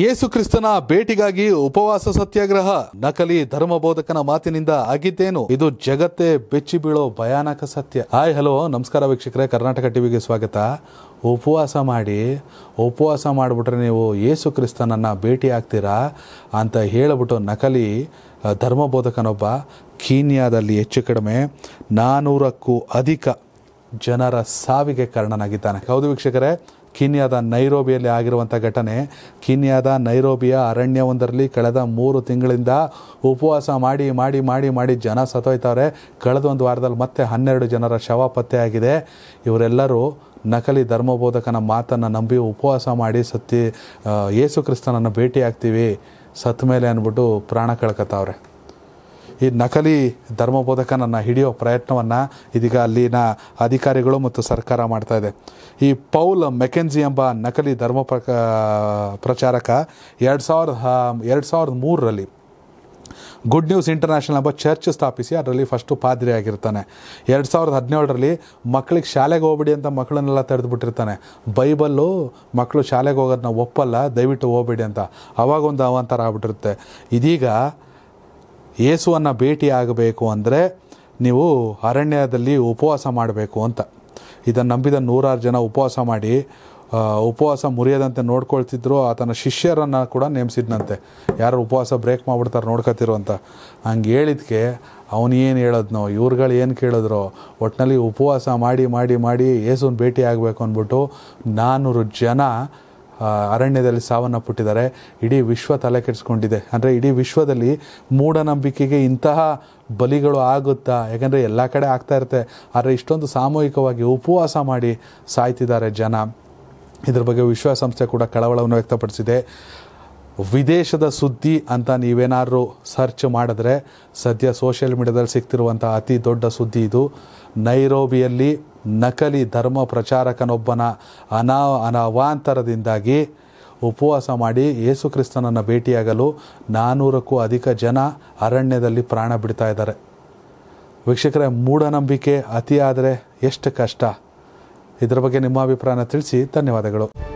ಯೇಸು ಕ್ರಿಸ್ತನ ಭೇಟಿಗಾಗಿ ಉಪವಾಸ ಸತ್ಯಾಗ್ರಹ ನಕಲಿ ಧರ್ಮಬೋಧಕನ ಮಾತಿನಿಂದ ಆಗಿದ್ದೇನು ಇದು ಜಗತ್ತೇ ಬೆಚ್ಚಿ ಬೀಳೋ ಭಯಾನಕ ಸತ್ಯ ಹಾಯ್ ಹಲೋ ನಮಸ್ಕಾರ ವೀಕ್ಷಕರೇ ಕರ್ನಾಟಕ ಟಿವಿಗೆ ಸ್ವಾಗತ ಉಪವಾಸ ಮಾಡಿ ಉಪವಾಸ ಮಾಡಿಬಿಟ್ರೆ ನೀವು ಯೇಸು ಕ್ರಿಸ್ತನನ್ನು ಭೇಟಿ ಆಗ್ತೀರಾ ಅಂತ ಹೇಳಿಬಿಟ್ಟು ನಕಲಿ ಧರ್ಮಬೋಧಕನೊಬ್ಬ ಕೀನ್ಯಾದಲ್ಲಿ ಹೆಚ್ಚು ಕಡಿಮೆ ನಾನೂರಕ್ಕೂ ಅಧಿಕ ಜನರ ಸಾವಿಗೆ ಕಾರಣನಾಗಿದ್ದಾನೆ ಹೌದು ವೀಕ್ಷಕರೇ ಕೀನ್ಯಾದ ನೈರೋಬಿಯಲ್ಲಿ ಆಗಿರುವಂಥ ಘಟನೆ ಕೀನ್ಯಾದ ನೈರೋಬಿಯ ಅರಣ್ಯವೊಂದರಲ್ಲಿ ಕಳೆದ ಮೂರು ತಿಂಗಳಿಂದ ಉಪವಾಸ ಮಾಡಿ ಮಾಡಿ ಮಾಡಿ ಮಾಡಿ ಜನ ಸತ್ತೋಯ್ತವ್ರೆ ಕಳೆದ ಒಂದು ವಾರದಲ್ಲಿ ಮತ್ತೆ ಹನ್ನೆರಡು ಜನರ ಶವ ಪತ್ತೆಯಾಗಿದೆ ಇವರೆಲ್ಲರೂ ನಕಲಿ ಧರ್ಮಬೋಧಕನ ಮಾತನ್ನು ನಂಬಿ ಉಪವಾಸ ಮಾಡಿ ಸತ್ತಿ ಯೇಸು ಕ್ರಿಸ್ತನನ್ನು ಭೇಟಿಯಾಗ್ತೀವಿ ಸತ್ತ ಮೇಲೆ ಅಂದ್ಬಿಟ್ಟು ಪ್ರಾಣ ಕಳ್ಕತ್ತವ್ರೆ ಈ ನಕಲಿ ಧರ್ಮಬೋಧಕನನ್ನು ಹಿಡಿಯೋ ಪ್ರಯತ್ನವನ್ನು ಇದೀಗ ಅಲ್ಲಿನ ಅಧಿಕಾರಿಗಳು ಮತ್ತು ಸರ್ಕಾರ ಮಾಡ್ತಾ ಇದೆ ಈ ಪೌಲ್ ಮೆಕೆನ್ಜಿ ಎಂಬ ನಕಲಿ ಧರ್ಮ ಪ್ರಚಾರಕ ಎರಡು ಸಾವಿರದ ಎರಡು ಸಾವಿರದ ಮೂರರಲ್ಲಿ ಗುಡ್ ನ್ಯೂಸ್ ಇಂಟರ್ನ್ಯಾಷನಲ್ ಎಂಬ ಚರ್ಚ್ ಸ್ಥಾಪಿಸಿ ಅದರಲ್ಲಿ ಫಸ್ಟು ಪಾದ್ರಿ ಆಗಿರ್ತಾನೆ ಎರಡು ಸಾವಿರದ ಹದಿನೇಳರಲ್ಲಿ ಮಕ್ಕಳಿಗೆ ಶಾಲೆಗೆ ಹೋಗ್ಬಿಡಿ ಅಂತ ಮಕ್ಕಳನ್ನೆಲ್ಲ ಬಿಟ್ಟಿರ್ತಾನೆ ಬೈಬಲ್ಲು ಮಕ್ಕಳು ಶಾಲೆಗೆ ಹೋಗೋದನ್ನ ಒಪ್ಪಲ್ಲ ದಯವಿಟ್ಟು ಹೋಗಬೇಡಿ ಅಂತ ಒಂದು ಅವಾಂತರ ಆಗ್ಬಿಟ್ಟಿರುತ್ತೆ ಇದೀಗ ಭೇಟಿ ಆಗಬೇಕು ಅಂದರೆ ನೀವು ಅರಣ್ಯದಲ್ಲಿ ಉಪವಾಸ ಮಾಡಬೇಕು ಅಂತ ಇದನ್ನು ನಂಬಿದ ನೂರಾರು ಜನ ಉಪವಾಸ ಮಾಡಿ ಉಪವಾಸ ಮುರಿಯದಂತೆ ನೋಡ್ಕೊಳ್ತಿದ್ರು ಆತನ ಶಿಷ್ಯರನ್ನು ಕೂಡ ನೇಮಿಸಿದ್ನಂತೆ ಯಾರು ಉಪವಾಸ ಬ್ರೇಕ್ ಮಾಡಿಬಿಡ್ತಾರೆ ನೋಡ್ಕೊತಿರು ಅಂತ ಹಂಗೆ ಹೇಳಿದ್ಕೆ ಅವನೇನು ಹೇಳದ್ನೋ ಇವ್ರುಗಳು ಏನು ಕೇಳಿದ್ರು ಒಟ್ಟಿನಲ್ಲಿ ಉಪವಾಸ ಮಾಡಿ ಮಾಡಿ ಮಾಡಿ ಏಸುವನ್ನು ಭೇಟಿ ಆಗಬೇಕು ಅಂದ್ಬಿಟ್ಟು ನಾನ್ನೂರು ಜನ ಅರಣ್ಯದಲ್ಲಿ ಸಾವನ್ನ ಪುಟ್ಟಿದ್ದಾರೆ ಇಡೀ ವಿಶ್ವ ತಲೆ ಕೆಡಿಸ್ಕೊಂಡಿದೆ ಅಂದರೆ ಇಡೀ ವಿಶ್ವದಲ್ಲಿ ಮೂಢನಂಬಿಕೆಗೆ ಇಂತಹ ಬಲಿಗಳು ಆಗುತ್ತಾ ಯಾಕಂದರೆ ಎಲ್ಲ ಕಡೆ ಆಗ್ತಾ ಇರುತ್ತೆ ಆದರೆ ಇಷ್ಟೊಂದು ಸಾಮೂಹಿಕವಾಗಿ ಉಪವಾಸ ಮಾಡಿ ಸಾಯ್ತಿದ್ದಾರೆ ಜನ ಇದ್ರ ಬಗ್ಗೆ ವಿಶ್ವಸಂಸ್ಥೆ ಕೂಡ ಕಳವಳವನ್ನು ವ್ಯಕ್ತಪಡಿಸಿದೆ ವಿದೇಶದ ಸುದ್ದಿ ಅಂತ ನೀವೇನಾದರೂ ಸರ್ಚ್ ಮಾಡಿದ್ರೆ ಸದ್ಯ ಸೋಷಿಯಲ್ ಮೀಡ್ಯಾದಲ್ಲಿ ಸಿಗ್ತಿರುವಂಥ ಅತಿ ದೊಡ್ಡ ಸುದ್ದಿ ಇದು ನೈರೋಬಿಯಲ್ಲಿ ನಕಲಿ ಧರ್ಮ ಪ್ರಚಾರಕನೊಬ್ಬನ ಅನಾ ಅನವಾಂತರದಿಂದಾಗಿ ಉಪವಾಸ ಮಾಡಿ ಯೇಸುಕ್ರಿಸ್ತನನ್ನು ಭೇಟಿಯಾಗಲು ನಾನ್ನೂರಕ್ಕೂ ಅಧಿಕ ಜನ ಅರಣ್ಯದಲ್ಲಿ ಪ್ರಾಣ ಬಿಡ್ತಾ ಇದ್ದಾರೆ ವೀಕ್ಷಕರೇ ಮೂಢನಂಬಿಕೆ ಅತಿಯಾದರೆ ಎಷ್ಟು ಕಷ್ಟ ಇದರ ಬಗ್ಗೆ ನಿಮ್ಮ ಅಭಿಪ್ರಾಯನ ತಿಳಿಸಿ ಧನ್ಯವಾದಗಳು